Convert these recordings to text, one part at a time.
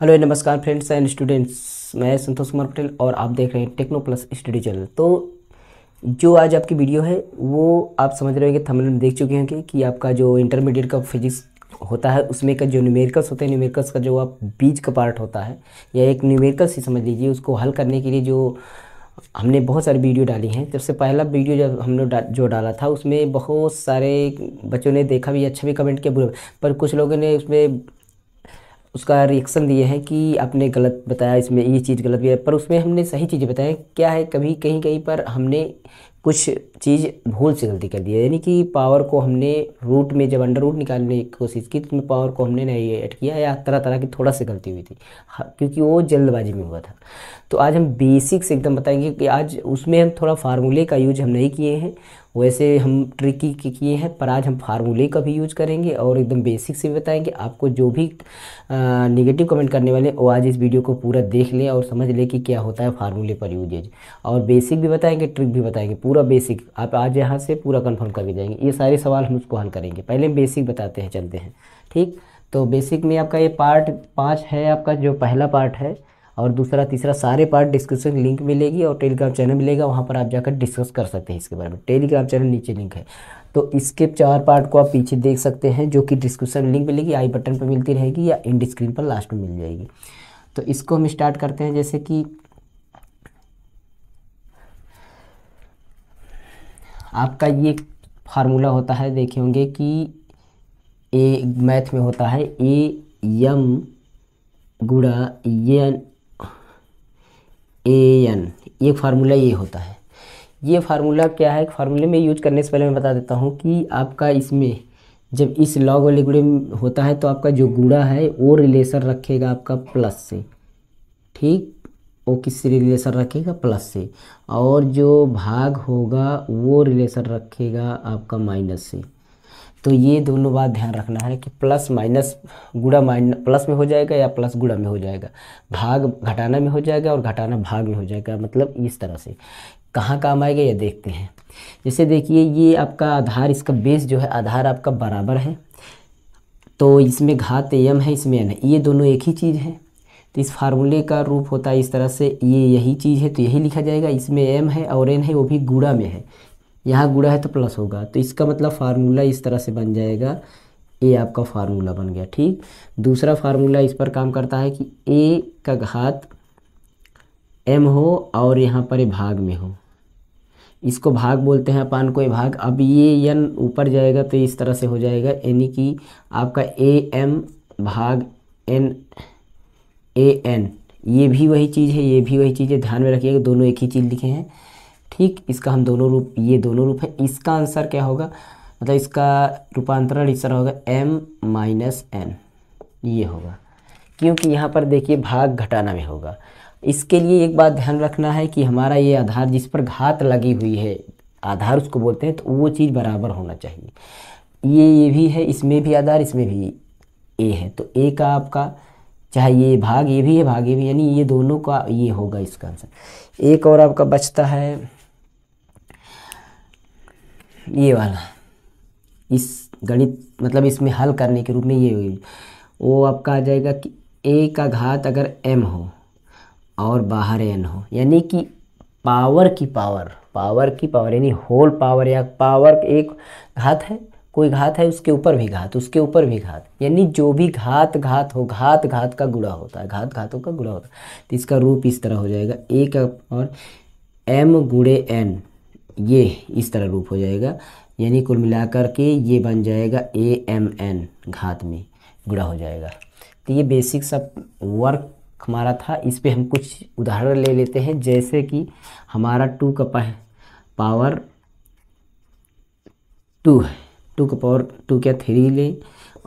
hello नमस्कार friends and students मैं संतोष कुमार पटेल और आप देख रहे हैं टेक्नो प्लस स्टडी चैनल तो जो आज आपकी वीडियो है वो आप समझ रहे होंगे थंबनेल देख चुके होंगे कि आपका जो इंटरमीडिएट का फिजिक्स होता है उसमें का जो न्यूमेरिकल्स होते हैं न्यूमेरिकल्स का जो आप बीज का पार्ट होता है या एक न्यूमेरिकल्स ही समझ लीजिए उसको हल करने के लिए जो हमने बहुत सारी वीडियो डाली हैं जब से पहला वीडियो जब हमने जो डाला था उसमें बहुत सारे बच्चों ने देखा भी अच्छा भी कमेंट किया पर कुछ लोगों ने उसमें उसका रिएक्शन दिए हैं कि आपने गलत बताया इसमें ये चीज़ गलत भी है पर उसमें हमने सही चीज़ें बताएं क्या है कभी कहीं कहीं पर हमने कुछ चीज़ भूल से गलती कर दी है यानी कि पावर को हमने रूट में जब अंडर रूट निकालने की कोशिश की तो उसमें पावर को हमने नहीं ऐड किया या तरह तरह की थोड़ा सी गलती हुई थी क्योंकि वो जल्दबाजी में हुआ था तो आज हम बेसिक्स एकदम बताएंगे कि आज उसमें हम थोड़ा फार्मूले का यूज हम नहीं किए हैं वैसे हम ट्रिकी के किए हैं पर आज हम फार्मूले का भी यूज़ करेंगे और एकदम बेसिक से बताएंगे आपको जो भी निगेटिव कमेंट करने वाले वो आज इस वीडियो को पूरा देख लें और समझ लें कि क्या होता है फार्मूले पर यूजेज और बेसिक भी बताएंगे ट्रिक भी बताएंगे पूरा पूरा बेसिक आप आज यहाँ से पूरा कर करके जाएंगे ये सारे सवाल हम उसको हल करेंगे पहले बेसिक बताते हैं चलते हैं ठीक तो बेसिक में आपका ये पार्ट पाँच है आपका जो पहला पार्ट है और दूसरा तीसरा सारे पार्ट डिस्क्रिप्शन लिंक मिलेगी और टेलीग्राम चैनल मिलेगा वहाँ पर आप जाकर डिस्कस कर सकते हैं इसके बारे में टेलीग्राम चैनल नीचे लिंक है तो इसके चार पार्ट को आप पीछे देख सकते हैं जो कि डिस्क्रिप्शन लिंक मिलेगी आई बटन पर मिलती रहेगी या इंड स्क्रीन पर लास्ट में मिल जाएगी तो इसको हम स्टार्ट करते हैं जैसे कि आपका ये फार्मूला होता है देखे होंगे कि ए मैथ में होता है ए यम गुड़ा एन ए एन ये फार्मूला ये होता है ये फार्मूला क्या है फार्मूले में यूज करने से पहले मैं बता देता हूँ कि आपका इसमें जब इस लॉग वाले गुड़े होता है तो आपका जो गुड़ा है वो रिलेशन रखेगा आपका प्लस से ठीक वो किससे रिलेशन रखेगा प्लस से और जो भाग होगा वो रिलेशन रखेगा आपका माइनस से तो ये दोनों बात ध्यान रखना है कि प्लस माइनस गुड़ा माइनस प्लस में हो जाएगा या प्लस गुड़ा में हो जाएगा भाग घटाना में हो जाएगा और घटाना भाग में हो जाएगा मतलब इस तरह से कहाँ काम आएगा ये देखते हैं जैसे देखिए ये आपका आधार इसका बेस जो है आधार आपका बराबर है तो इसमें घात एम है इसमें एन है ये दोनों एक ही चीज़ है तो इस फार्मूले का रूप होता है इस तरह से ये यही चीज़ है तो यही लिखा जाएगा इसमें एम है और एन है वो भी गुड़ा में है यहाँ गुड़ा है तो प्लस होगा तो इसका मतलब फार्मूला इस तरह से बन जाएगा ये आपका फार्मूला बन गया ठीक दूसरा फार्मूला इस पर काम करता है कि ए का घात एम हो और यहाँ पर भाग में हो इसको भाग बोलते हैं अपान को भाग अब ये एन ऊपर जाएगा तो इस तरह से हो जाएगा यानी कि आपका ए एम भाग एन ए एन ये भी वही चीज़ है ये भी वही चीज़ है ध्यान में रखिएगा दोनों एक ही चीज़ लिखे हैं ठीक इसका हम दोनों रूप ये दोनों रूप है इसका आंसर क्या होगा मतलब इसका रूपांतरण इस तरह होगा एम माइनस एन ये होगा क्योंकि यहाँ पर देखिए भाग घटाना में होगा इसके लिए एक बात ध्यान रखना है कि हमारा ये आधार जिस पर घात लगी हुई है आधार उसको बोलते हैं तो वो चीज़ बराबर होना चाहिए ये ये भी है इसमें भी आधार इसमें भी ए है तो ए का आपका चाहे ये भाग ये भी है भाग ये भी यानी ये दोनों का ये होगा इसका आंसर एक और आपका बचता है ये वाला इस गणित मतलब इसमें हल करने के रूप में ये हुई वो आपका आ जाएगा कि ए का घात अगर एम हो और बाहर एन हो यानी कि पावर की पावर पावर की पावर यानी होल पावर या पावर एक घात है कोई घात है उसके ऊपर भी घात उसके ऊपर भी घात यानी जो भी घात घात हो घात घात का गुड़ा होता है घात घातों का गुड़ा होता है तो इसका रूप इस तरह हो जाएगा ए का और एम गुड़े एन ये इस तरह रूप हो जाएगा यानी कुल मिलाकर के ये बन जाएगा ए एम एन घात में गुड़ा हो जाएगा तो ये बेसिक सब वर्क हमारा था इस पर हम कुछ उदाहरण ले लेते हैं जैसे कि हमारा टू का पावर टू है टू का पावर टू क्या थ्री लें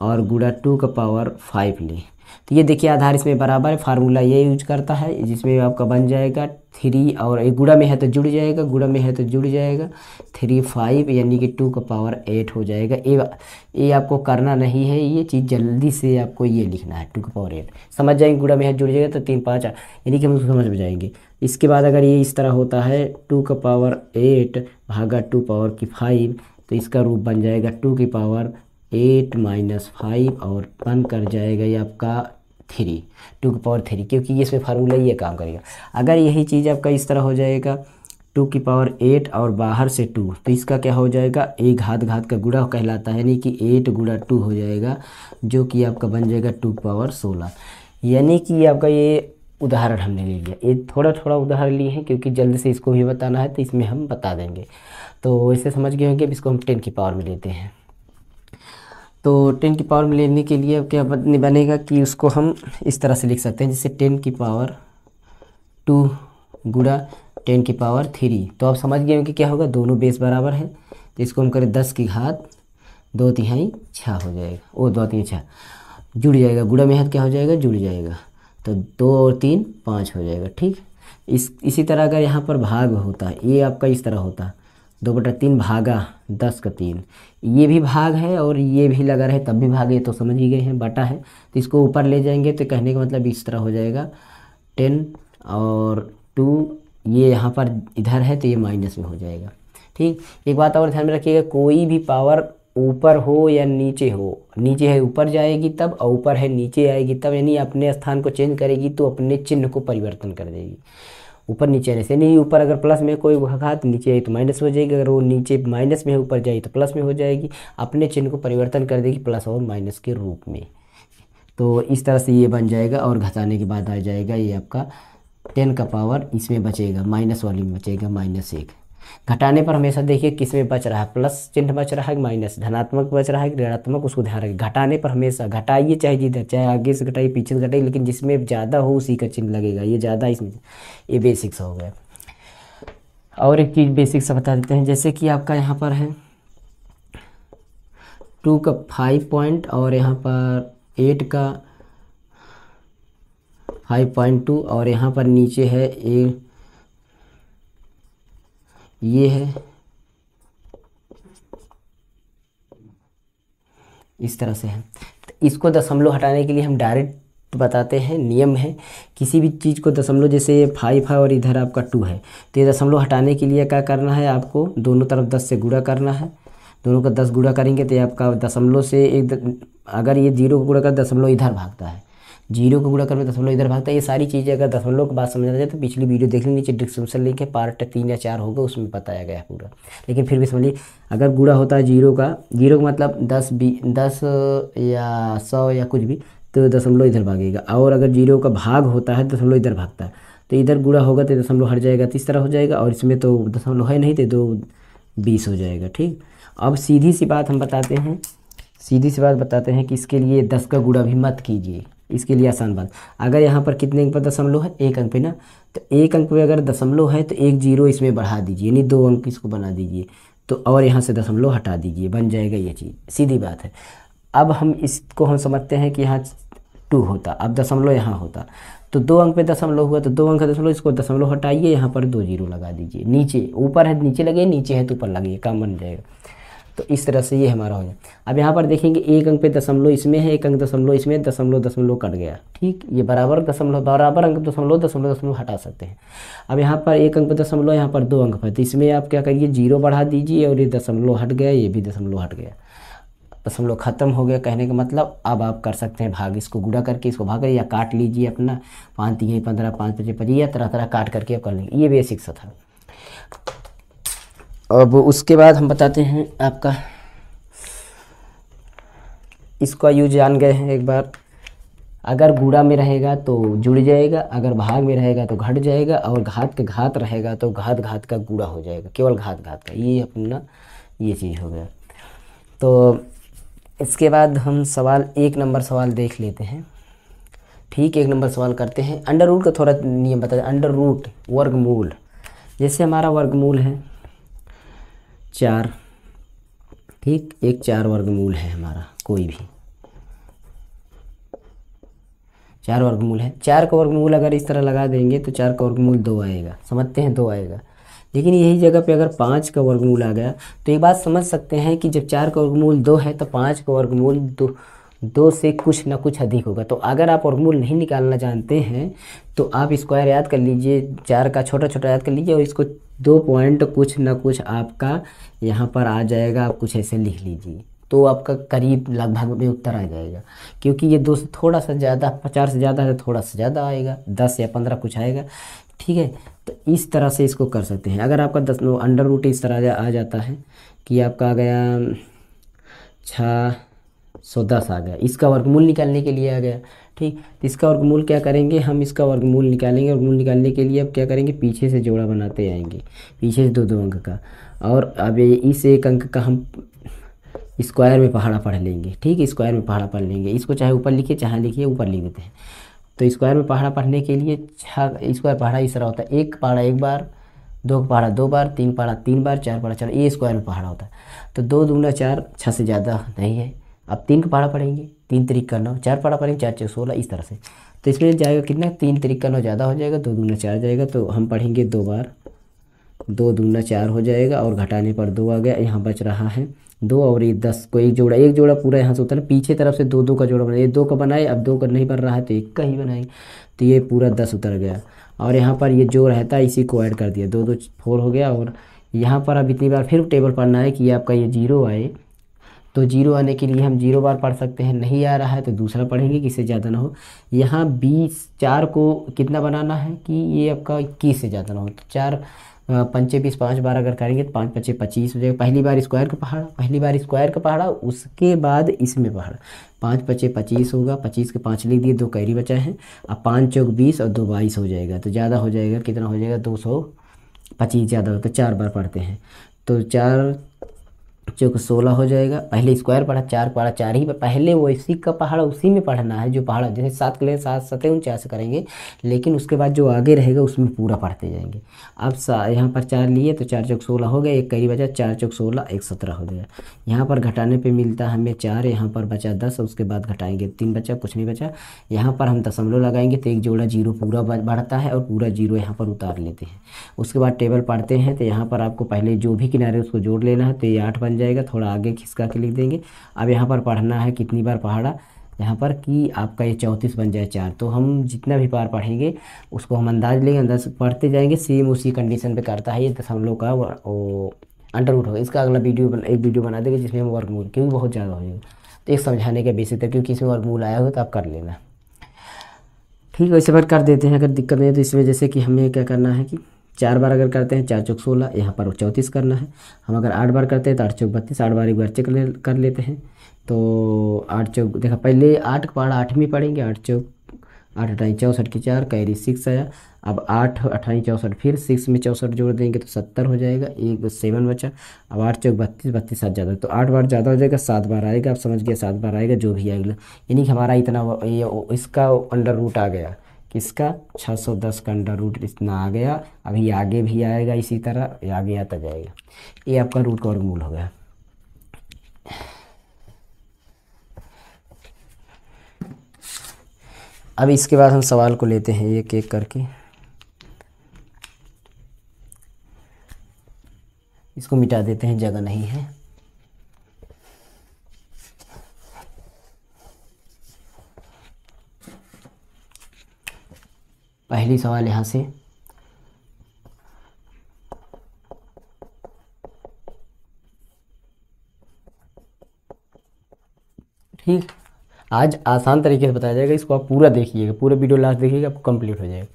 और गुड़ा टू का पावर फाइव लें तो ये देखिए आधार इसमें बराबर है फार्मूला ये यूज करता है जिसमें आपका बन जाएगा थ्री और एक गुड़ा में है तो जुड़ जाएगा गुड़ा में है तो जुड़ जाएगा थ्री फाइव यानी कि टू का पावर एट हो जाएगा ये ये आपको करना नहीं है ये चीज़ जल्दी से आपको ये लिखना है टू का पावर एट समझ जाएंगे गुड़ा में है जुड़ जाएगा तो तीन पाँच यानी कि हम उसको समझ में जाएंगे इसके बाद अगर ये इस तरह होता है टू का पावर एट भागा टू पावर की फाइव तो इसका रूप बन जाएगा टू की पावर एट माइनस फाइव और वन कर जाएगा ये आपका थ्री टू की पावर थ्री क्योंकि इसमें फार्मूला ये काम करेगा अगर यही चीज़ आपका इस तरह हो जाएगा टू की पावर एट और बाहर से टू तो इसका क्या हो जाएगा एक घात घात का गुड़ा कहलाता है यानी कि एट गुड़ा टू हो जाएगा जो कि आपका बन जाएगा टू पावर सोलह यानी कि आपका ये उदाहरण हमने ले लिया ये थोड़ा थोड़ा उदाहरण लिए हैं क्योंकि जल्द से इसको भी बताना है तो इसमें हम बता देंगे तो इससे समझ गए होंगे अब इसको हम टेन की पावर में लेते हैं तो टेन की पावर में लेने के लिए अब क्या बनेगा कि उसको हम इस तरह से लिख सकते हैं जैसे टेन की पावर टू गुड़ा टेन की पावर थ्री तो आप समझ गए होंगे क्या होगा दोनों बेस बराबर हैं तो इसको हम करें दस की घात दो तिहाई छः हो जाएगा ओ दो तीन छः जुड़ जाएगा गुड़ा में हाथ क्या हो जाएगा जुड़ जाएगा तो दो और तीन पाँच हो जाएगा ठीक इस इसी तरह अगर यहाँ पर भाग होता है ये आपका इस तरह होता दो बटा तीन भागा दस का तीन ये भी भाग है और ये भी लगा रहे तब भी भाग ये तो समझ ही गए हैं बटा है तो इसको ऊपर ले जाएंगे तो कहने का मतलब इस तरह हो जाएगा टेन और टू ये यहाँ पर इधर है तो ये माइनस में हो जाएगा ठीक एक बात और ध्यान में रखिएगा कोई भी पावर ऊपर हो या नीचे हो नीचे है ऊपर जाएगी तब और ऊपर है नीचे आएगी तब यानी अपने स्थान को चेंज करेगी तो अपने चिन्ह को परिवर्तन कर देगी ऊपर नीचे आने से नहीं ऊपर अगर प्लस में कोई घात नीचे आई तो माइनस हो जाएगी अगर वो नीचे माइनस में ऊपर जाए तो प्लस में हो जाएगी अपने चिन्ह को परिवर्तन कर देगी प्लस और माइनस के रूप में तो इस तरह से ये बन जाएगा और घटाने के बाद आ जाएगा ये आपका टेन का पावर इसमें बचेगा माइनस वाली में बचेगा माइनस एक घटाने पर हमेशा देखिए किस में बच रहा है प्लस चिन्ह बच रहा है माइनस धनात्मक बच रहा है ऋणात्मक उसको ध्यान रखें घटाने पर हमेशा घटाइए चाहे जिधर चाहे आगे से घटाइए पीछे से घटाइए लेकिन जिसमें ज़्यादा हो उसी का चिन्ह लगेगा ये ज़्यादा इसमें ये बेसिक्स हो गया और एक चीज़ बेसिक्स बता देते हैं जैसे कि आपका यहाँ पर है टू का फाइव पॉइंट और यहाँ पर एट का फाइव पॉइंट टू और यहाँ पर नीचे है ए ये है इस तरह से है तो इसको दशमलव हटाने के लिए हम डायरेक्ट बताते हैं नियम है किसी भी चीज़ को दशमलव जैसे फाइव है और इधर आपका टू है तो ये दशमलव हटाने के लिए क्या करना है आपको दोनों तरफ दस से गुड़ा करना है दोनों का दस गुड़ा करेंगे तो ये आपका दशमलव से एक द, अगर ये जीरो को गुड़ा कर दशमलव इधर भागता है जीरो को गुड़ा करके दशमलव मतलब इधर भागता है ये सारी चीज़ें अगर दशमलव मतलब के बाद समझा जाए तो पिछली वीडियो देख लीजिए डिस्क्रिप्शन लिंक है पार्ट तीन या चार होगा उसमें बताया गया पूरा लेकिन फिर भी समझिए अगर गुड़ा होता है जीरो का जीरो का मतलब दस बी दस या सौ या कुछ भी तो दशमलव मतलब इधर भागेगा और अगर जीरो का भाग होता है तो दशमलव इधर भागता है तो इधर गुड़ा होगा तो दशमलव हट जाएगा तीस तो तरह हो जाएगा और इसमें तो दशमलव है नहीं तो दो बीस हो जाएगा ठीक अब सीधी सी बात हम बताते हैं सीधी सी बात बताते हैं कि इसके लिए दस का गुड़ा भी मत कीजिए इसके लिए आसान बात अगर यहाँ पर कितने अंक पर दशमलव है एक अंक पे ना तो एक अंक पे अगर दशमलव है तो एक जीरो इसमें बढ़ा दीजिए यानी दो अंक इसको बना दीजिए तो और यहाँ से दशमलव हटा दीजिए बन जाएगा ये चीज़ सीधी बात है अब हम इसको हम समझते हैं कि यहाँ टू होता अब दशमलव यहाँ होता तो दो अंक पे दशमलव हुआ तो दो अंक का दशमलव इसको दशमलव हटाइए यहाँ पर दो जीरो लगा दीजिए नीचे ऊपर है तो नीचे लगे नीचे है तो ऊपर लगे काम बन जाएगा तो इस तरह से ये हमारा हो जाए अब यहाँ पर देखेंगे एक अंक पे दशमलव इसमें है एक अंक दशमलव इसमें दशमलव दशमलव कट गया ठीक ये बराबर दशमलव बराबर अंक दशमलव दशमलव दशमलव हटा सकते हैं अब यहाँ पर एक अंक पे दशमलव यहाँ पर दो अंक पर तो इसमें आप क्या करिए जीरो बढ़ा दीजिए और ये दशमलव हट गया ये भी दशमलव हट गया दशमलव खत्म हो गया कहने का मतलब अब आप कर सकते हैं भाग इसको गुड़ा करके इसको भाग या काट लीजिए अपना पाँच तीन पंद्रह पाँच पचे पच्चीस या तरह तरह काट करके आप कर लेंगे ये बेसिक सा था अब उसके बाद हम बताते हैं आपका इसका यूज जान गए हैं एक बार अगर गुड़ा में रहेगा तो जुड़ जाएगा अगर भाग में रहेगा तो घट जाएगा और घात का घात रहेगा तो घात घात का गुड़ा हो जाएगा केवल घात घात का ये अपना ये चीज़ हो गया तो इसके बाद हम सवाल एक नंबर सवाल देख लेते हैं ठीक एक नंबर सवाल करते हैं अंडर रूट का थोड़ा नियम बताया अंडर रूट वर्गमूल जैसे हमारा वर्गमूल है चार ठीक एक चार वर्गमूल है हमारा कोई भी चार वर्गमूल है चार का वर्गमूल अगर इस तरह लगा देंगे तो चार का वर्गमूल दो आएगा समझते हैं दो आएगा लेकिन यही जगह पे अगर पाँच का वर्गमूल आ गया तो ये बात समझ सकते हैं कि जब चार का वर्गमूल दो है तो पाँच का वर्गमूल दो दो से कुछ ना कुछ अधिक होगा तो अगर आप वर्गमूल नहीं निकालना जानते हैं तो आप स्क्वायर याद कर लीजिए चार का छोटा छोटा याद कर लीजिए और इसको दो पॉइंट कुछ ना कुछ आपका यहाँ पर आ जाएगा आप कुछ ऐसे लिख लीजिए तो आपका करीब लगभग में उत्तर आ जाएगा क्योंकि ये दो थोड़ा सा ज़्यादा पचास से ज़्यादा है तो थोड़ा सा ज़्यादा आएगा दस या पंद्रह कुछ आएगा ठीक है तो इस तरह से इसको कर सकते हैं अगर आपका दस अंडर रूट इस तरह आ जाता है कि आपका आ गया छः सौ दस आ गया इसका वर्गमूल निकालने के लिए आ गया ठीक तो इसका वर्गमूल क्या करेंगे हम इसका वर्गमूल निकालेंगे वर्गमूल निकालने के लिए अब क्या करेंगे पीछे से जोड़ा बनाते आएंगे पीछे से दो दो अंक का और अब इस एक अंक का हम स्क्वायर में पहाड़ा पढ़ लेंगे ठीक स्क्वायर में पहाड़ा पढ़ लेंगे इसको चाहे ऊपर लिखिए चाहे लिखिए ऊपर लिख देते हैं तो स्क्वायर में पहाड़ा पढ़ने के लिए छः स्क्वायर पहाड़ा इस तरह होता है एक पहाड़ा एक बार दो पहाड़ा दो बार तीन पहाड़ा तीन बार चार पहाड़ा चार ये स्क्वायर में पहाड़ा होता है तो दो दूना चार छः से ज़्यादा नहीं है अब तीन का पारा पड़ेंगे तीन तरीक का नौ चार पारा पड़ेंगे चार चार सोलह इस तरह से तो इसमें जाएगा कितना तीन तरीक का नौ ज़्यादा हो जाएगा दो दूना चार जाएगा तो हम पढ़ेंगे दो बार दो दूना चार हो जाएगा और घटाने पर दो आ गया यहाँ बच रहा है दो और ये दस को एक जोड़ा एक जोड़ा पूरा यहाँ से उतर पीछे तरफ से दो दो का जोड़ा बनाए दो का बनाए अब दो का नहीं बन रहा है तो एक का ही बनाए तो ये पूरा दस उतर गया और यहाँ पर ये जो रहता है इसी को ऐड कर दिया दो दो फोर हो गया और यहाँ पर अब इतनी बार फिर टेबल पढ़ना है कि आपका ये जीरो आए तो जीरो आने के लिए हम जीरो बार पढ़ सकते हैं नहीं आ रहा है तो दूसरा पढ़ेंगे कि इससे ज़्यादा ना हो यहाँ बीस चार को कितना बनाना है कि ये आपका इक्कीस से ज़्यादा ना हो तो चार पंचे बीस पाँच बार अगर करेंगे तो पाँच पचे पच्चीस हो जाएगा पहली बार स्क्वायर का पहाड़ा पहली बार स्क्वायर का पहाड़ा उसके बाद इसमें पहाड़ा पाँच पचे पच्चीस होगा पच्चीस के पाँच लिख दिए दो कैरी बचाए हैं अब पाँच चौक बीस और दो बाईस हो जाएगा तो ज़्यादा हो जाएगा कितना हो जाएगा दो सौ पच्चीस ज़्यादा होगा चार बार पढ़ते हैं तो चार जो कि सोलह हो जाएगा पहले स्क्वायर पढ़ा चार पढ़ा चार ही पहले वो इसी का पहाड़ उसी में पढ़ना है जो पहाड़ जैसे सात के लिए सात सतह उनचास करेंगे लेकिन उसके बाद जो आगे रहेगा उसमें पूरा पढ़ते जाएंगे अब यहाँ पर चार लिए तो चार चौक सोलह हो गया एक करीब बचा चार चौक सोलह एक सत्रह हो गया यहाँ पर घटाने पर मिलता हमें चार यहाँ पर बचा दस उसके बाद घटाएंगे तीन बचा कुछ नहीं बचा यहाँ पर हम दशमलव लगाएंगे तो एक जोड़ा जीरो पूरा बढ़ता है और पूरा जीरो यहाँ पर उतार लेते हैं उसके बाद टेबल पढ़ते हैं तो यहाँ पर आपको पहले जो भी किनारे उसको जोड़ लेना है तो ये आठ बन जाएगा थोड़ा आगे खिसका के लिख देंगे अब यहाँ पर पढ़ना है कितनी बार पहाड़ा यहाँ पर कि आपका ये चौंतीस बन जाए चार तो हम जितना भी पार पढ़ेंगे उसको हम अंदाज लेंगे अंदाज पढ़ते जाएंगे सेम उसी कंडीशन पे करता है ये लोग का वो अंडर रूट होगा इसका अगला वीडियो बन, एक वीडियो बना देंगे जिसमें हम वर्गमूल क्योंकि बहुत ज़्यादा हो जाएगा तो एक समझाने का बेसिक है क्योंकि इसमें वर्गमूल आया हो तो आप कर लेना ठीक है वैसे बार कर देते हैं अगर दिक्कत नहीं है तो इसमें जैसे कि हमें क्या करना है कि चार बार अगर करते हैं चार चौक सोलह यहाँ पर चौंतीस करना है हम अगर आठ बार करते हैं तो आठ चौक बत्तीस आठ बार एक बार चेक ले कर लेते हैं तो आठ चौक देखा पहले आठ पार आठ में पढ़ेंगे आठ चौक आठ अठाई चौंसठ की चार कैरी सिक्स आया अब आठ अठाई चौंसठ फिर सिक्स में चौंसठ जोड़ देंगे तो सत्तर हो जाएगा एक सेवन बचा अब आठ चौक बत्तीस बत्तीस सात ज़्यादा तो आठ बार ज़्यादा हो जाएगा सात बार आएगा आप समझ गए सात बार आएगा जो भी आएगा यानी कि हमारा इतना ये इसका अंडर रूट आ गया किसका 610 का अंडर रूट इतना आ गया अभी आगे भी आएगा इसी तरह आगे आता जाएगा ये आपका रूट का वर्गमूल हो गया अब इसके बाद हम सवाल को लेते हैं एक एक करके इसको मिटा देते हैं जगह नहीं है पहली सवाल यहाँ से ठीक आज आसान तरीके से बताया जाएगा इसको आप पूरा देखिएगा पूरा वीडियो लास्ट देखिएगा आपको कंप्लीट हो जाएगा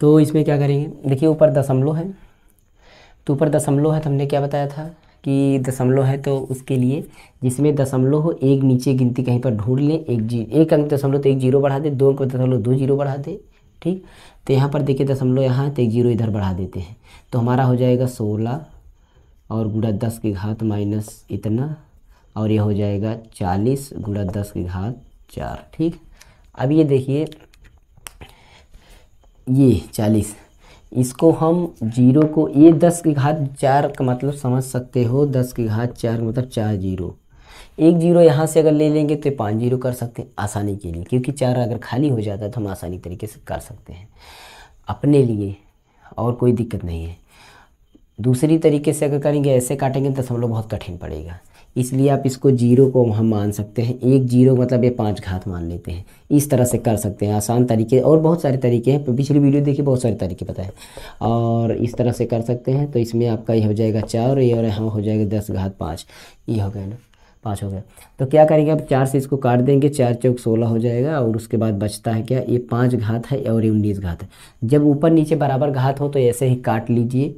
तो इसमें क्या करेंगे देखिए ऊपर दशमलव है तो ऊपर दशमलव है तो हमने क्या बताया था कि दशमलव है तो उसके लिए जिसमें दशमलव हो एक नीचे गिनती कहीं पर ढूंढ लें एक जी एक अंक दशमलव तो एक जीरो बढ़ा दे दो अंक दशमलव दो जीरो बढ़ा दे ठीक तो यहाँ पर देखिए दशमलव यहाँ तो जीरो इधर बढ़ा देते हैं तो हमारा हो जाएगा सोलह और गुड़ा दस की घात माइनस इतना और ये हो जाएगा चालीस गुड़ा दस की घात चार ठीक अब ये देखिए ये चालीस इसको हम जीरो को ये दस की घात चार का मतलब समझ सकते हो दस की घात चार मतलब चार जीरो एक जीरो यहाँ से अगर ले लेंगे तो पाँच जीरो कर सकते हैं आसानी के लिए क्योंकि चार अगर खाली हो जाता है तो हम आसानी तरीके से कर सकते हैं अपने लिए और कोई दिक्कत नहीं है दूसरी तरीके से अगर करेंगे ऐसे काटेंगे तो हम लोग बहुत कठिन पड़ेगा इसलिए आप इसको जीरो को हम मान सकते हैं एक जीरो मतलब ये पाँच घात मान लेते हैं इस तरह से कर सकते हैं आसान तरीके और बहुत सारे तरीके हैं पिछली वीडियो देखिए बहुत सारे तरीके बताए और इस तरह से कर सकते हैं तो इसमें आपका ये हो जाएगा चार और ये और यहाँ हो जाएगा दस घात पाँच ये हो गया ना पाँच हो गया तो क्या करेंगे अब चार से इसको काट देंगे चार चौक सोलह हो जाएगा और उसके बाद बचता है क्या ये पाँच घात है और ये उन्नीस घात है जब ऊपर नीचे बराबर घात हो तो ऐसे ही काट लीजिए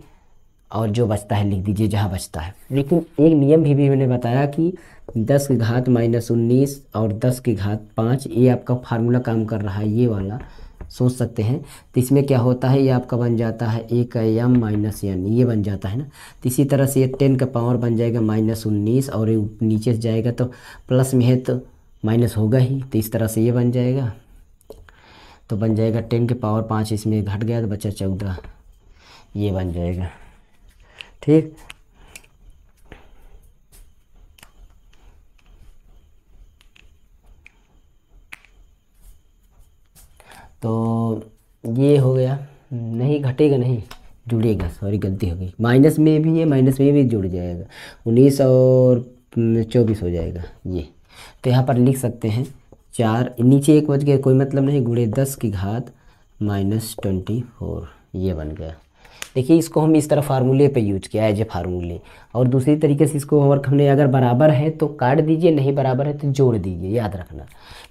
और जो बचता है लिख दीजिए जहाँ बचता है लेकिन एक नियम भी भी मैंने बताया कि दस की घात माइनस उन्नीस और दस की घात पाँच ये आपका फार्मूला काम कर रहा है ये वाला सोच सकते हैं तो इसमें क्या होता है ये आपका बन जाता है ए का एम माइनस एन ये बन जाता है ना तो इसी तरह से ये टेन का पावर बन जाएगा माइनस उन्नीस और ये नीचे से जाएगा तो प्लस में है तो माइनस होगा ही तो इस तरह से ये बन जाएगा तो बन जाएगा टेन के पावर पाँच इसमें घट गया तो बचा चौदह ये बन जाएगा ठीक तो ये हो गया नहीं घटेगा नहीं जुड़ेगा सॉरी गलती हो गई माइनस में भी है माइनस में भी जुड़ जाएगा उन्नीस और चौबीस हो जाएगा ये तो यहाँ पर लिख सकते हैं चार नीचे एक बज गया कोई मतलब नहीं गुड़े दस की घात माइनस ट्वेंटी फोर ये बन गया देखिए इसको हम इस तरह फार्मूले पे यूज किया एज ए फार्मूले और दूसरी तरीके से इसको वर्क हमने अगर बराबर है तो काट दीजिए नहीं बराबर है तो जोड़ दीजिए याद रखना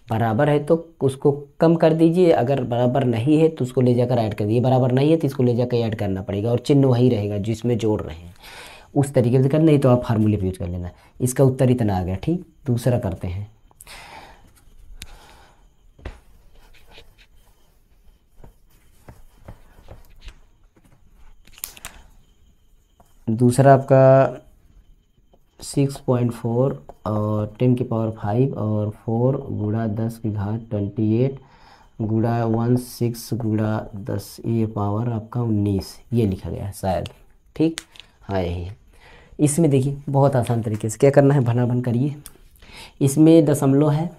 बराबर है तो उसको कम कर दीजिए अगर बराबर नहीं है तो उसको ले जाकर ऐड कर दीजिए बराबर नहीं है तो इसको ले जाकर ऐड करना पड़ेगा और चिन्ह वही रहेगा जिसमें जोड़ रहे हैं उस तरीके से करना नहीं तो आप फार्मूले पर यूज कर लेना इसका उत्तर इतना आ गया ठीक दूसरा करते हैं दूसरा आपका सिक्स पॉइंट फोर और टेन की पावर फाइव और फोर गुड़ा दस की घात ट्वेंटी एट गुड़ा वन सिक्स गुड़ा दस ये पावर आपका उन्नीस ये लिखा गया है शायद ठीक हाँ यही है इसमें देखिए बहुत आसान तरीके से क्या करना है भना भन करिए इसमें दशमलव है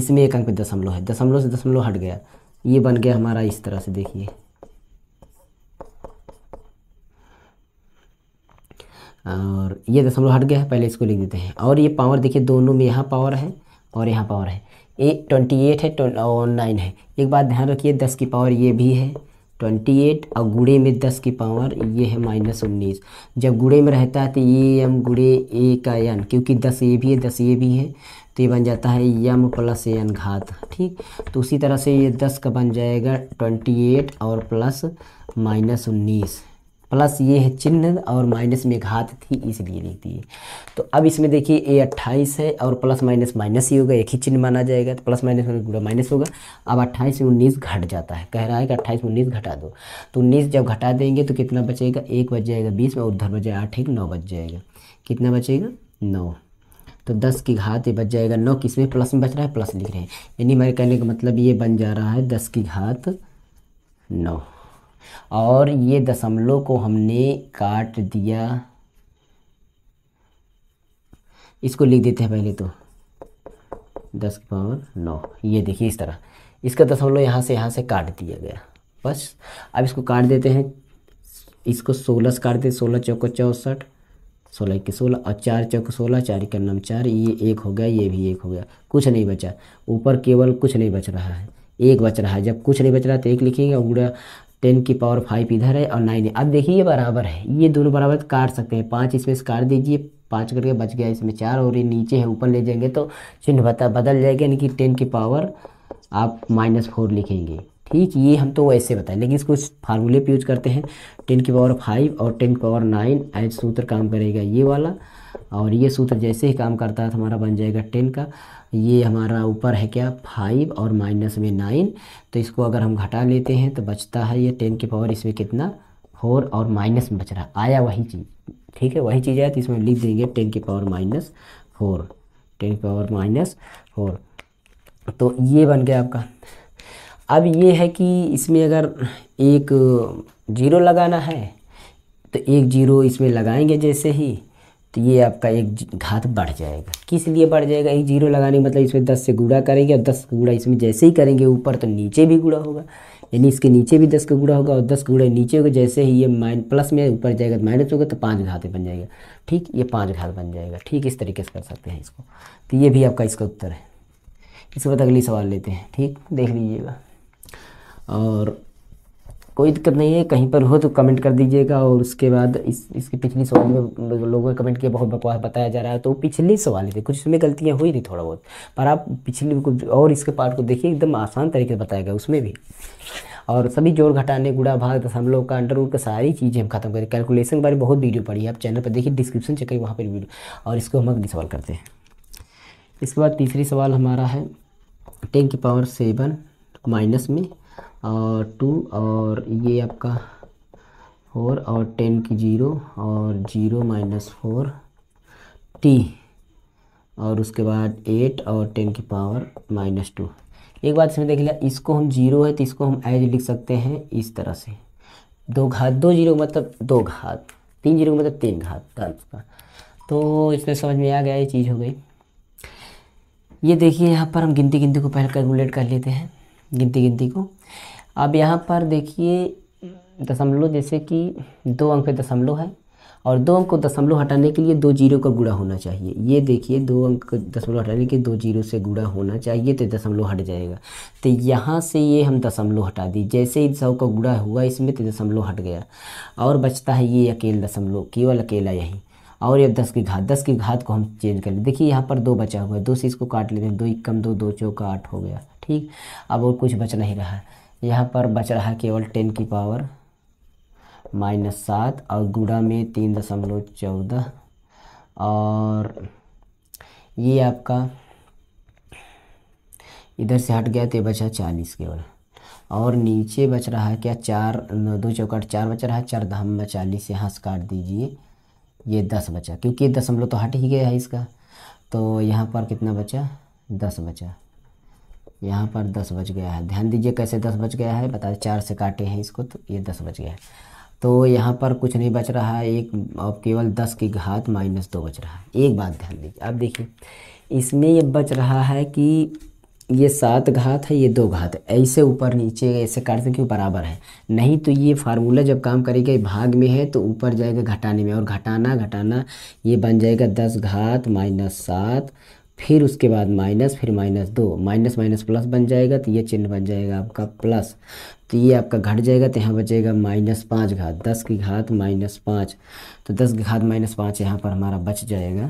इसमें एक अंक दशमलव है दशमलव से दशमलव हट गया ये बन गया हमारा इस तरह से देखिए और ये दशमलव हट गया है पहले इसको लिख देते हैं और ये पावर देखिए दोनों में यहाँ पावर है और यहाँ पावर है ए ट्वेंटी एट है और नाइन है एक बात ध्यान रखिए दस की पावर ये भी है ट्वेंटी एट और गुड़े में दस की पावर ये है माइनस उन्नीस जब गुड़े में रहता है तो ये एम गुड़े ए का एन क्योंकि दस ए भी है दस ए भी है तो ये बन जाता है यम प्लस एन घात ठीक तो उसी तरह से ये दस का बन जाएगा ट्वेंटी एट और प्लस माइनस उन्नीस प्लस ये है चिन्ह और माइनस में घात थी इसलिए लिख दिए तो अब इसमें देखिए ए अट्ठाईस है और प्लस माइनस माइनस ही होगा एक ही चिन्ह माना जाएगा तो प्लस माइनस पूरा माइनस होगा अब अट्ठाईस से उन्नीस घट जाता है कह रहा है कि अट्ठाईस उन्नीस घटा दो तो उन्नीस जब घटा देंगे तो कितना बचेगा एक बच जाएगा बीस और उधर बच जाएगा आठ एक नौ बच जाएगा कितना बचेगा नौ तो दस की घात ये बच जाएगा नौ किस में प्लस में बच रहा है प्लस लिख रहे हैं यानी मेरे कहने का मतलब ये बन जा रहा है दस की घात नौ और ये दशमलव को हमने काट दिया इसको लिख देते हैं पहले तो दस पावर नौ ये देखिए इस तरह इसका दशमलव यहाँ से यहाँ से काट दिया गया बस अब इसको काट देते हैं इसको सोलह से काट देते सोलह चौको चौंसठ सोलह इक्कीस सोलह और चार चौक सोलह चार इक्का नाम चार ये एक हो गया ये भी एक हो गया कुछ नहीं बचा ऊपर केवल कुछ नहीं बच रहा है एक बच रहा है जब कुछ नहीं बच रहा तो एक लिखेंगे उड़ा टेन की पावर फाइव इधर है और नाइन है अब देखिए ये बराबर है ये दोनों बराबर काट सकते हैं पाँच इसमें से काट दीजिए पाँच करके बच गया इसमें चार और ये नीचे है ऊपर ले जाएंगे तो चिन्ह बता बदल जाएगा यानी कि टेन की पावर आप माइनस फोर लिखेंगे ठीक ये हम तो वैसे बताएं लेकिन इसको फार्मूले पर यूज करते हैं टेन की पावर फाइव और टेन की पावर नाइन एज सूत्र काम करेगा ये वाला और ये सूत्र जैसे ही काम करता है तो हमारा बन जाएगा टेन का ये हमारा ऊपर है क्या फाइव और माइनस में नाइन तो इसको अगर हम घटा लेते हैं तो बचता है ये टेन के पावर इसमें कितना फोर और माइनस में बच रहा आया वही चीज़ ठीक है वही चीज़ है तो इसमें लिख देंगे टेन के पावर माइनस फोर टेन के पावर माइनस फोर तो ये बन गया आपका अब ये है कि इसमें अगर एक जीरो लगाना है तो एक जीरो इसमें लगाएंगे जैसे ही तो ये आपका एक घात बढ़ जाएगा किस लिए बढ़ जाएगा एक जीरो लगाने का मतलब इसमें दस से गुड़ा करेंगे और दस गुड़ा इसमें जैसे ही करेंगे ऊपर तो नीचे भी गुड़ा होगा यानी इसके नीचे भी दस का गुड़ा होगा और दस गुड़ा नीचे होगा जैसे ही ये माइन प्लस में ऊपर जाएगा तो माइनस होगा तो पाँच घात बन जाएगा ठीक ये पाँच घात बन जाएगा ठीक इस तरीके से कर सकते हैं इसको तो ये भी आपका इसका उत्तर है इसके बाद अगली सवाल लेते हैं ठीक देख लीजिएगा और कोई दिक्कत नहीं है कहीं पर हो तो कमेंट कर दीजिएगा और उसके बाद इस इसके पिछली सवाल में लोगों ने कमेंट किया बहुत बकवास बताया जा रहा है तो पिछली सवाल थे कुछ उसमें गलतियाँ हुई थी थोड़ा बहुत पर आप पिछले कुछ और इसके पार्ट को देखिए एकदम आसान तरीके से बताया गया उसमें भी और सभी जोड़ घटाने गुड़ा भाग हम लोग का अंडर रूट का सारी चीज़ें हम खत्म करें कैलकुलेशन के बारे में बहुत वीडियो पड़ी है आप चैनल पर देखिए डिस्क्रिप्शन चेक करिए वहाँ पर वीडियो और इसको हम अगली सवाल करते हैं इसके बाद तीसरी सवाल हमारा है टेन की पावर सेवन माइनस में और टू और ये आपका फोर और टेन की ज़ीरो और ज़ीरो माइनस फोर टी और उसके बाद एट और टेन की पावर माइनस टू एक बात इसमें देख लिया इसको हम जीरो है तो इसको हम एज लिख सकते हैं इस तरह से दो घात दो जीरो मतलब दो घात तीन जीरो मतलब तीन घात का तो इसमें समझ में आ गया ये चीज़ हो गई ये देखिए यहाँ पर हम गिनती गिनती को पहले कैलकुलेट कर लेते हैं गिनती गिनती को अब यहाँ पर देखिए दशमलव जैसे कि दो अंक पे दशमलव है और दो अंक को दशमलव हटाने के लिए दो जीरो का गुड़ा होना चाहिए ये देखिए दो अंक दशमलव हटाने के दो जीरो से गुड़ा होना चाहिए तो दशमलव हट जाएगा तो यहाँ से ये हम दशमलव हटा दी जैसे ही सौ का गुड़ा हुआ इसमें तो दशमलव हट गया और बचता है ये अकेला दशमलव केवल अकेला यही और ये दस की घात दस की घात को हम चेंज कर लें देखिए यहाँ पर दो बचा हुआ है दो से इसको काट लेते हैं दो इक्कम दो दो चौका आठ हो गया ठीक अब और कुछ बच नहीं रहा है यहाँ पर बच रहा केवल टेन की पावर माइनस सात और गुड़ा में तीन दशमलव चौदह और ये आपका इधर से हट गया तो बचा चालीस केवल और नीचे बच रहा है क्या चार दो चौकाट चार बच रहा है चार दहम चालीस यहाँ से काट दीजिए ये दस बचा क्योंकि दशमलव तो हट ही गया है इसका तो यहाँ पर कितना बचा दस बचा यहाँ पर दस बज गया है ध्यान दीजिए कैसे दस बज गया है बता चार से काटे हैं इसको तो ये दस बज गया है तो यहाँ पर कुछ नहीं बच रहा है एक और केवल दस की घात माइनस दो बच रहा है एक बात ध्यान दीजिए अब देखिए इसमें ये बच रहा है कि ये सात घात है ये दो घात है ऐसे ऊपर नीचे ऐसे काट दें क्यों बराबर है नहीं तो ये फार्मूला जब काम करेगा भाग में है तो ऊपर जाएगा घटाने में और घटाना घटाना ये बन जाएगा दस घात माइनस सात फिर उसके बाद माइनस फिर माइनस दो माइनस माइनस प्लस बन जाएगा तो ये चिन्ह बन जाएगा आपका प्लस तो ये आपका घट जाएगा तो यहाँ बचेगा माइनस पाँच घात दस की घात माइनस पाँच तो दस की घात माइनस पाँच यहाँ पर हमारा बच जाएगा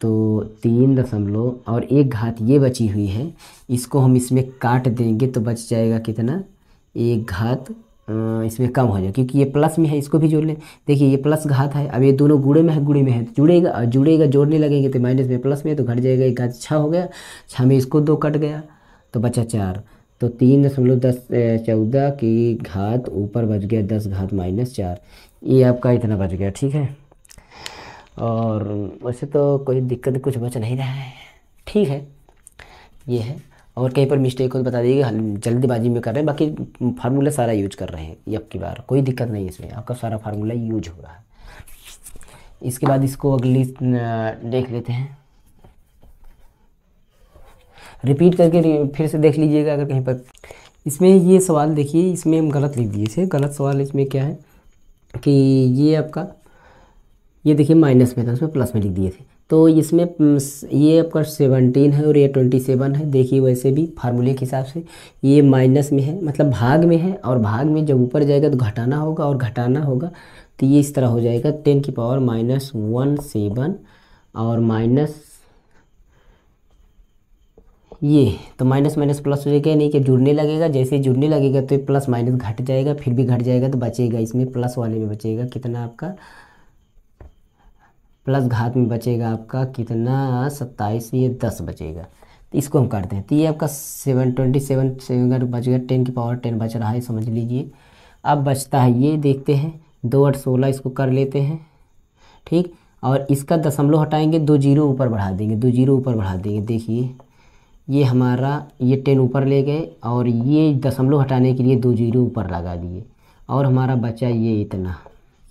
तो तीन दशमलव और एक घात ये बची हुई है इसको हम इसमें काट देंगे तो बच जाएगा कितना एक घात इसमें कम हो जाए क्योंकि ये प्लस में है इसको भी जोड़ लें देखिए ये प्लस घात है अब ये दोनों गुड़े में है गुड़े में है तो जुड़ेगा और जुड़ेगा जोड़ने लगेंगे तो माइनस में प्लस में तो घट जाएगा एक घात छः हो गया छः में इसको दो कट गया तो बचा चार तो तीन दशमलव दस चौदह की घात ऊपर बच गया दस घात माइनस चार ये आपका इतना बच गया ठीक है और वैसे तो कोई दिक्कत कुछ बच नहीं रहा है ठीक है ये है और कहीं पर मिस्टेक हो तो बता दीजिए हम जल्दीबाजी में कर रहे हैं बाकी फार्मूला सारा यूज कर रहे हैं ये अब की बार कोई दिक्कत नहीं है इसमें आपका सारा फार्मूला यूज हो रहा है इसके बाद इसको अगली देख लेते हैं रिपीट करके फिर से देख लीजिएगा अगर कहीं पर इसमें ये सवाल देखिए इसमें हम गलत लिख दिए इसे गलत सवाल इसमें क्या है कि ये आपका ये देखिए माइनस में था उसमें प्लस में लिख दिए थे तो इसमें ये आपका सेवनटीन है और ये ट्वेंटी सेवन है देखिए वैसे भी फार्मूले के हिसाब से ये माइनस में है मतलब भाग में है और भाग में जब ऊपर जाएगा तो घटाना होगा और घटाना होगा तो ये इस तरह हो जाएगा टेन की पावर माइनस वन सेवन और माइनस ये तो माइनस माइनस प्लस हो जाएगा नहीं कि जुड़ने लगेगा जैसे जुड़ने लगेगा तो प्लस माइनस घट जाएगा फिर भी घट जाएगा तो बचेगा इसमें प्लस वाले में बचेगा कितना आपका प्लस घात में बचेगा आपका कितना सत्ताईस ये दस बचेगा तो इसको हम काटते हैं तो ये आपका सेवन ट्वेंटी सेवन सेवन बच गया टेन की पावर टेन बच रहा है समझ लीजिए अब बचता है ये देखते हैं दो आठ सोलह इसको कर लेते हैं ठीक और इसका दशमलव हटाएंगे दो जीरो ऊपर बढ़ा देंगे दो जीरो ऊपर बढ़ा देंगे देखिए ये हमारा ये टेन ऊपर ले गए और ये दशमलव हटाने के लिए दो जीरो ऊपर लगा दिए और हमारा बचा ये इतना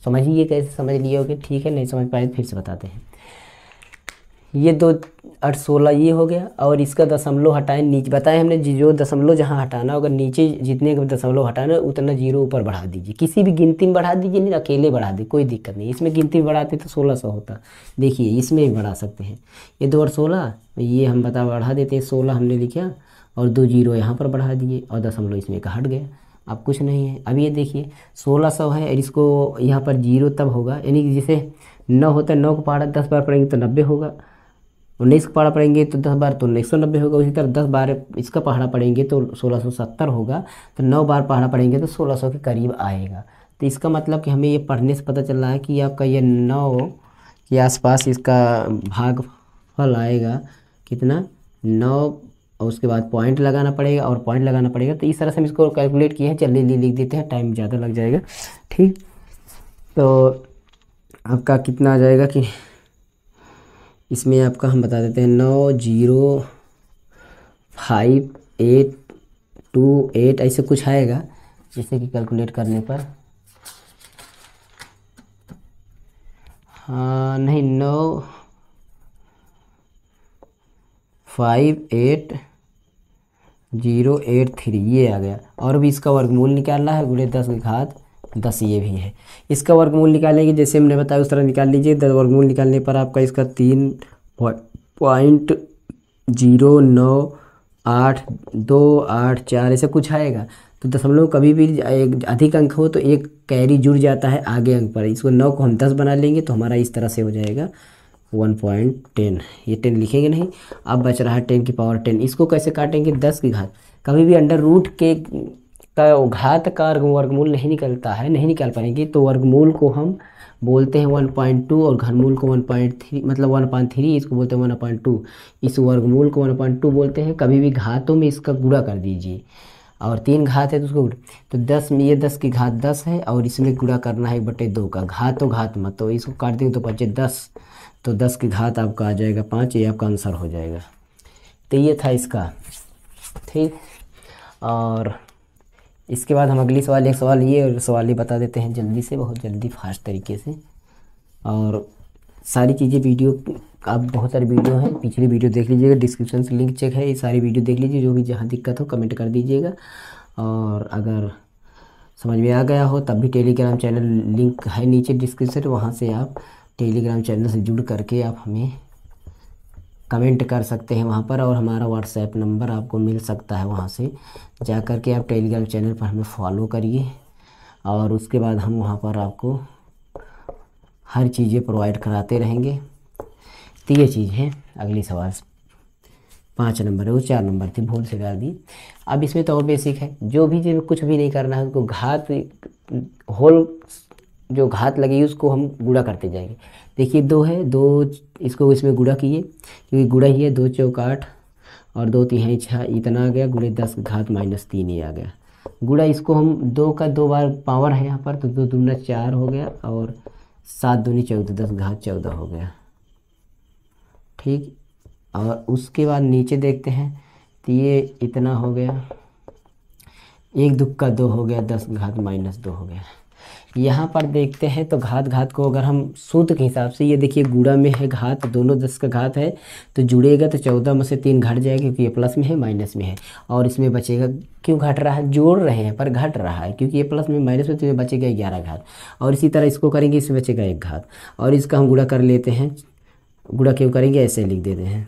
समझिए कैसे समझ लिए होगे ठीक है नहीं समझ पाए तो फिर से बताते हैं ये दो आठ सोलह ये हो गया और इसका दशमलव हटाए नीचे बताएं हमने जो दशमलव जहाँ हटाना होगा नीचे जितने का दशमलव हटाना उतना जीरो ऊपर बढ़ा दीजिए किसी भी गिनती में बढ़ा दीजिए नहीं अकेले बढ़ा दीजिए कोई दिक्कत नहीं इसमें गिनती बढ़ाते तो सोलह सौ होता देखिए इसमें भी बढ़ा सकते हैं ये दो और सोलह ये हम बता बढ़ा देते हैं सोलह हमने लिखा और दो जीरो यहाँ पर बढ़ा दिए और दशमलव इसमें का हट गया अब कुछ नहीं है अब ये देखिए सोलह सौ है और इसको यहाँ पर जीरो तब होगा यानी कि जैसे नौ होता है नौ को पहाड़ा दस बार पढ़ेंगे तो नब्बे होगा उन्नीस को पहाड़ा पड़ेंगे तो दस बार तो उन्नीस सौ नब्बे होगा उसी तरह दस बार इसका पहाड़ा पड़ेंगे तो सोलह सौ सत्तर होगा तो नौ बार पहाड़ा पड़ेंगे तो सोलह सौ के करीब आएगा तो इसका मतलब कि हमें ये पढ़ने से पता चल रहा है कि आपका ये नौ के आसपास इसका भाग फल आएगा कितना नौ और उसके बाद पॉइंट लगाना पड़ेगा और पॉइंट लगाना पड़ेगा तो इस तरह से हम इसको कैलकुलेट किए हैं जल्दी लिख देते हैं टाइम ज़्यादा लग जाएगा ठीक तो आपका कितना आ जाएगा कि इसमें आपका हम बता देते हैं नौ zero five eight two eight ऐसे कुछ आएगा जैसे कि कैलकुलेट करने पर हाँ नहीं नौ five eight zero eight three ये आ गया और भी इसका वर्गमूल निकालना है गुड़े दस घात दस ये भी है इसका वर्गमूल निकालेंगे जैसे हमने बताया उस तरह निकाल लीजिए दस वर्गमूल निकालने पर आपका इसका तीन पॉइंट जीरो नौ आठ दो आठ चार ऐसा कुछ आएगा तो दशमलव कभी भी एक अधिक अंक हो तो एक कैरी जुड़ जाता है आगे अंक पर इसको नौ को हम दस बना लेंगे तो हमारा इस तरह से हो जाएगा वन पॉइंट टेन ये टेन लिखेंगे नहीं अब बच रहा है टेन की पावर टेन इसको कैसे काटेंगे दस की घात कभी भी अंडर रूट के का घात का वर्गमूल नहीं निकलता है नहीं निकाल पाएंगे तो वर्गमूल को हम बोलते हैं वन पॉइंट टू और घनमूल को वन पॉइंट थ्री मतलब वन पॉइंट थ्री इसको बोलते हैं वन पॉइंट टू इस वर्गमूल को वन पॉइंट टू बोलते हैं कभी भी घातों में इसका गुड़ा कर दीजिए और तीन घात है तो उसको तो दस में ये दस की घात दस है और इसमें गुड़ा करना है बटे दो का घात तो घात मत तो इसको काट देंगे तो पच्चीस दस तो दस की घात आपका आ जाएगा पाँच ये आपका आंसर हो जाएगा तो ये था इसका ठीक और इसके बाद हम अगली सवाल एक सवाल ये और सवाल ये बता देते हैं जल्दी से बहुत जल्दी फास्ट तरीके से और सारी चीज़ें वीडियो आप बहुत सारे वीडियो हैं पिछली वीडियो देख लीजिएगा डिस्क्रिप्शन से लिंक चेक है ये सारी वीडियो देख लीजिए जो भी जहाँ दिक्कत हो कमेंट कर दीजिएगा और अगर समझ में आ गया हो तब भी टेलीग्राम चैनल लिंक है नीचे डिस्क्रिप्शन वहाँ से आप टेलीग्राम चैनल से जुड़ करके आप हमें कमेंट कर सकते हैं वहाँ पर और हमारा व्हाट्सएप नंबर आपको मिल सकता है वहाँ से जा कर के आप टेलीग्राम चैनल पर हमें फॉलो करिए और उसके बाद हम वहाँ पर आपको हर चीज़ें प्रोवाइड कराते रहेंगे तो ये चीज़ है अगली सवाल पाँच नंबर है वो चार नंबर थी भूल से गा दी अब इसमें तो और बेसिक है जो भी जो कुछ भी नहीं करना है उनको घात होल जो घात लगेगी उसको हम गुड़ा करते जाएंगे देखिए दो है दो इसको इसमें गुड़ा किए क्योंकि गुड़ा ही है दो चौकाठ और दो तिहाई छः इतना आ गया गुड़े दस घात माइनस तीन ही आ गया गुड़ा इसको हम दो का दो बार पावर है यहाँ पर तो दो दूना चार हो गया और सात दूनी चौदह दस घात चौदह हो गया ठीक और उसके बाद नीचे देखते हैं तो ये इतना हो गया एक दुख का दो हो गया दस घात माइनस दो हो गया यहाँ पर देखते हैं तो घात घात को अगर हम सूत्र के हिसाब से ये देखिए गुड़ा में है घात दोनों दस का घात है तो जुड़ेगा तो चौदह में से तीन घट जाएगा क्योंकि ये प्लस में है माइनस में है और इसमें बचेगा क्यों घट रहा है जोड़ रहे हैं पर घट रहा है क्योंकि ये प्लस में माइनस में तो ये बचेगा ग्यारह घात और इसी तरह इसको करेंगे इसमें बचेगा एक घात और इसका हम गुड़ा कर लेते हैं गुड़ा क्यों करेंगे ऐसे लिख देते हैं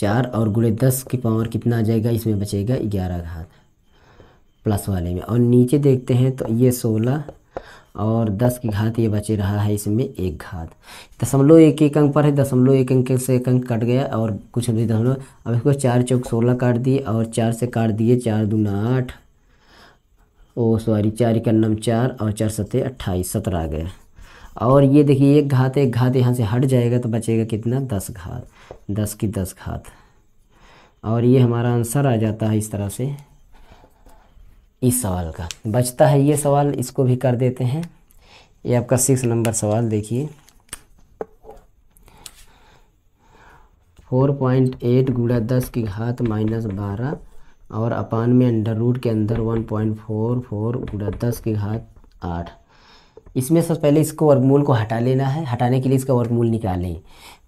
चार और गुड़े दस की पावर कितना आ जाएगा इसमें बचेगा ग्यारह घात प्लस वाले में और नीचे देखते हैं तो ये सोलह और दस की घात ये बचे रहा है इसमें एक घात दशमलव एक एक अंक पर है दशमलव एक अंक से एक अंक कट गया और कुछ नहीं दशमलव अब इसको चार चौक सोलह काट दिए और चार से काट दिए चार दूना आठ ओ सॉरी चार इक्यानम चार और चार सत्ते अट्ठाईस सत्रह आ गया और ये देखिए एक घात एक घात यहाँ से हट जाएगा तो बचेगा कितना दस घात दस की दस घात और ये हमारा आंसर आ जाता है इस तरह से इस सवाल का बचता है ये सवाल इसको भी कर देते हैं ये आपका सिक्स नंबर सवाल देखिए फोर पॉइंट एट गुड़ा दस की घात माइनस बारह और अपान में अंडर रूट के अंदर वन पॉइंट फोर फोर गुड़ा दस की घात आठ इसमें सबसे पहले इसको वर्गमूल को हटा लेना है हटाने के लिए इसका वर्गमूल निकालें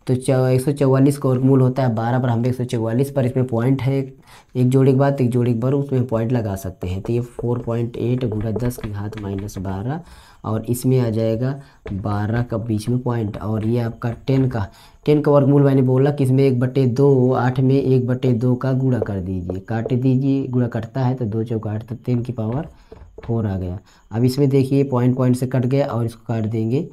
तो एक सौ चौवालीस का मूल होता है बारह पर हम एक सौ चौवालीस पर इसमें पॉइंट है एक जोड़ी के बाद एक जोड़ी के बाद उसमें पॉइंट लगा सकते हैं तो ये फोर पॉइंट एट गुड़ा दस की घात माइनस बारह और इसमें आ जाएगा बारह का बीच में पॉइंट और ये आपका टेन का टेन का वर्गमूल मैंने बोला कि इसमें एक बटे दो आठ में एक बटे दो का गुणा कर दीजिए काट दीजिए गुणा कटता है तो दो चौक आठ तो टेन की पावर फोर आ गया अब इसमें देखिए पॉइंट पॉइंट से कट गया और इसको काट देंगे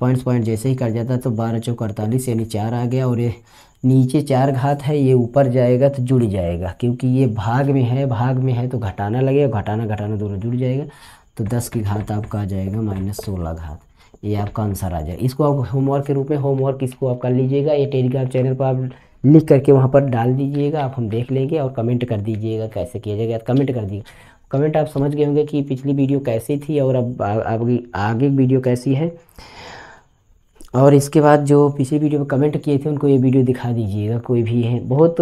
पॉइंट्स पॉइंट जैसे ही कट जाता है तो बारह चौक अड़तालीस यानी चार आ गया और ये नीचे चार घात है ये ऊपर जाएगा तो जुड़ जाएगा क्योंकि ये भाग में है भाग में है तो घटाना लगेगा घटाना घटाना दोनों जुड़ जाएगा तो दस की घात आपका आ जाएगा माइनस सोलह घात ये आपका आंसर आ जाएगा इसको आप होमवर्क के रूप में होमवर्क इसको आप कर लीजिएगा ये टेलीग्राम चैनल पर आप लिख करके वहाँ पर डाल दीजिएगा आप हम देख लेंगे और कमेंट कर दीजिएगा कैसे किया जाएगा कमेंट कर दीजिए कमेंट आप समझ गए होंगे कि पिछली वीडियो कैसी थी और अब आगे आगे वीडियो कैसी है और इसके बाद जो पिछले वीडियो में कमेंट किए थे उनको ये वीडियो दिखा दीजिएगा कोई भी है बहुत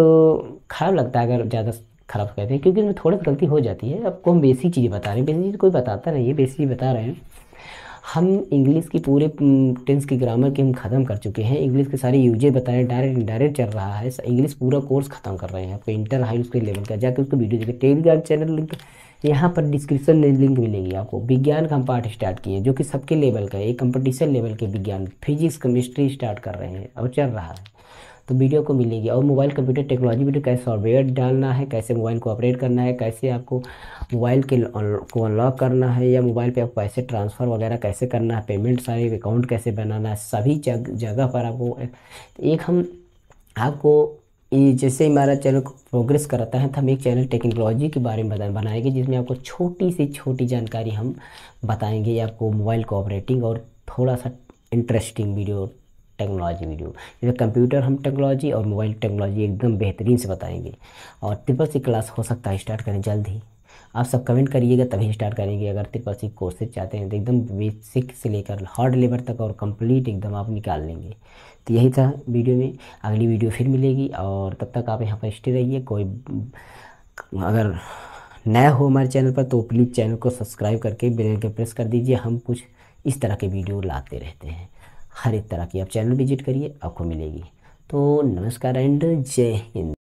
खराब लगता है अगर ज़्यादा खराब कहते हैं क्योंकि उसमें थोड़ी गलती हो जाती है आपको हम बेसिक चीज़ें बता रहे हैं बेसिक चीज़ कोई बताता नहीं है बेसिक बता रहे हैं हम इंग्लिश की पूरे टेंस की ग्रामर के हम ख़त्म कर चुके हैं इंग्लिश के सारे यूजे बता रहे हैं डायरेक्ट डायरेक्ट चल रहा है इंग्लिश पूरा कोर्स खत्म कर रहे हैं आपको इंटर हाई उसके लेवल का जाकर उसको वीडियो देखिए टेलीग्राम चैनल लिंक यहाँ पर डिस्क्रिप्शन में लिंक मिलेगी आपको विज्ञान का हम पार्ट स्टार्ट किए जो कि सबके लेवल का है एक कंपटीशन लेवल के विज्ञान फिजिक्स केमिस्ट्री स्टार्ट कर रहे हैं और चल रहा है तो वीडियो को मिलेगी और मोबाइल कंप्यूटर टेक्नोलॉजी वीडियो कैसे सॉफ्टवेयर डालना है कैसे मोबाइल को ऑपरेट करना है कैसे आपको मोबाइल के को अनलॉक करना है या मोबाइल पे आपको पैसे ट्रांसफ़र वगैरह कैसे करना है पेमेंट सारे अकाउंट कैसे बनाना है सभी जगह पर आपको एक हम आपको ये जैसे हमारा चैनल को प्रोग्रेस कराता है तो हम एक चैनल टेक्नोलॉजी के बारे में बनाएंगे जिसमें आपको छोटी से छोटी जानकारी हम बताएंगे आपको मोबाइल को ऑपरेटिंग और थोड़ा सा इंटरेस्टिंग वीडियो टेक्नोलॉजी वीडियो जैसे कंप्यूटर हम टेक्नोलॉजी और मोबाइल टेक्नोलॉजी एकदम बेहतरीन से बताएंगे और ट्रिपल सी क्लास हो सकता है स्टार्ट करें जल्द ही आप सब कमेंट करिएगा तभी स्टार्ट करेंगे अगर ट्रिपल सी कोर्सेज चाहते हैं तो एकदम बेसिक से लेकर हार्ड लेबर तक और कंप्लीट एकदम आप निकाल लेंगे तो यही था वीडियो में अगली वीडियो फिर मिलेगी और तब तक आप यहाँ पर स्टे रहिए कोई अगर नया हो हमारे चैनल पर तो प्लीज़ चैनल को सब्सक्राइब करके बेल आइकन प्रेस कर दीजिए हम कुछ इस तरह के वीडियो लाते रहते हैं हर एक तरह की आप चैनल विजिट करिए आपको मिलेगी तो नमस्कार एंड जय हिंद